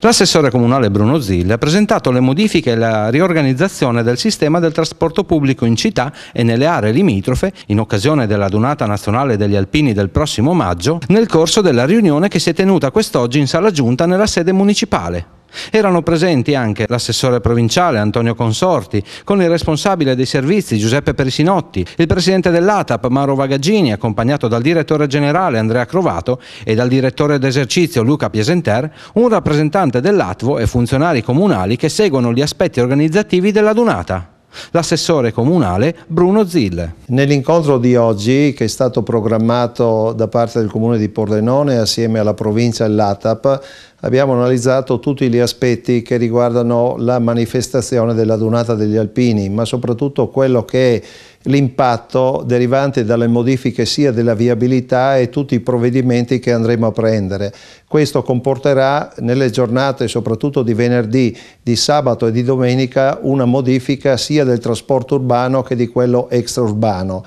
L'assessore comunale Bruno Zilli ha presentato le modifiche e la riorganizzazione del sistema del trasporto pubblico in città e nelle aree limitrofe in occasione della donata nazionale degli alpini del prossimo maggio nel corso della riunione che si è tenuta quest'oggi in sala giunta nella sede municipale. Erano presenti anche l'assessore provinciale Antonio Consorti, con il responsabile dei servizi Giuseppe Perisinotti, il presidente dell'ATAP Mauro Vagaggini, accompagnato dal direttore generale Andrea Crovato e dal direttore d'esercizio Luca Piesenter, un rappresentante dell'ATVO e funzionari comunali che seguono gli aspetti organizzativi della dunata l'assessore comunale Bruno Zille. Nell'incontro di oggi, che è stato programmato da parte del comune di Pordenone assieme alla provincia e all'ATAP, abbiamo analizzato tutti gli aspetti che riguardano la manifestazione della Dunata degli Alpini, ma soprattutto quello che è l'impatto derivante dalle modifiche sia della viabilità e tutti i provvedimenti che andremo a prendere. Questo comporterà nelle giornate, soprattutto di venerdì, di sabato e di domenica, una modifica sia del trasporto urbano che di quello extraurbano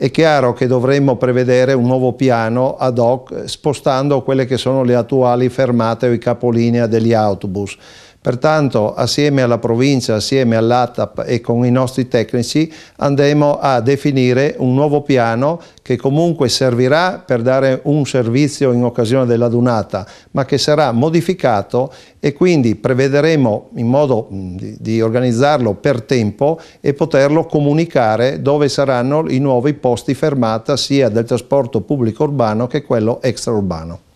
è chiaro che dovremmo prevedere un nuovo piano ad hoc eh, spostando quelle che sono le attuali fermate o i capolinea degli autobus. Pertanto assieme alla provincia, assieme all'ATAP e con i nostri tecnici andremo a definire un nuovo piano che comunque servirà per dare un servizio in occasione della donata, ma che sarà modificato e quindi prevederemo in modo di, di organizzarlo per tempo e poterlo comunicare dove saranno i nuovi posti fermata sia del trasporto pubblico urbano che quello extraurbano.